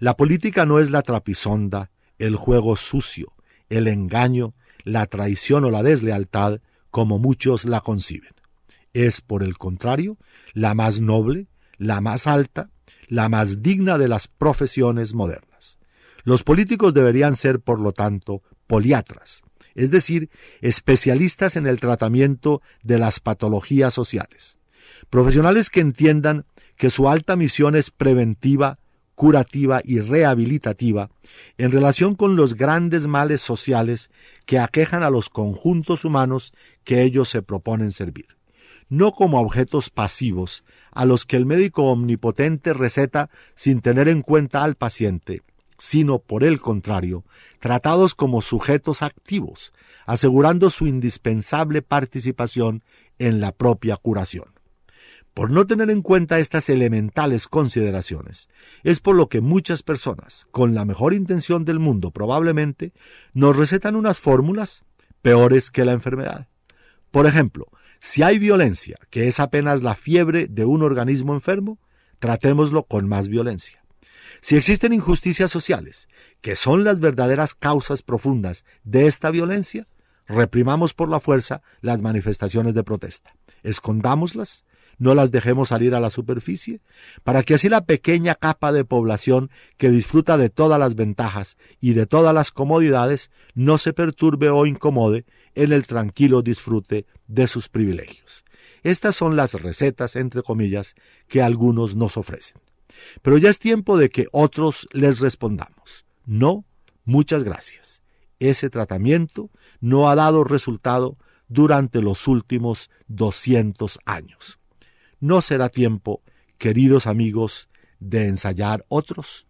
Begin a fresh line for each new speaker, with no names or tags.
La política no es la trapisonda, el juego sucio, el engaño, la traición o la deslealtad, como muchos la conciben. Es, por el contrario, la más noble, la más alta, la más digna de las profesiones modernas. Los políticos deberían ser, por lo tanto, poliatras, es decir, especialistas en el tratamiento de las patologías sociales. Profesionales que entiendan que su alta misión es preventiva curativa y rehabilitativa en relación con los grandes males sociales que aquejan a los conjuntos humanos que ellos se proponen servir, no como objetos pasivos a los que el médico omnipotente receta sin tener en cuenta al paciente, sino por el contrario, tratados como sujetos activos, asegurando su indispensable participación en la propia curación por no tener en cuenta estas elementales consideraciones. Es por lo que muchas personas, con la mejor intención del mundo probablemente, nos recetan unas fórmulas peores que la enfermedad. Por ejemplo, si hay violencia, que es apenas la fiebre de un organismo enfermo, tratémoslo con más violencia. Si existen injusticias sociales, que son las verdaderas causas profundas de esta violencia, reprimamos por la fuerza las manifestaciones de protesta, escondámoslas no las dejemos salir a la superficie, para que así la pequeña capa de población que disfruta de todas las ventajas y de todas las comodidades no se perturbe o incomode en el tranquilo disfrute de sus privilegios. Estas son las recetas, entre comillas, que algunos nos ofrecen. Pero ya es tiempo de que otros les respondamos. No, muchas gracias. Ese tratamiento no ha dado resultado durante los últimos 200 años no será tiempo, queridos amigos, de ensayar otros.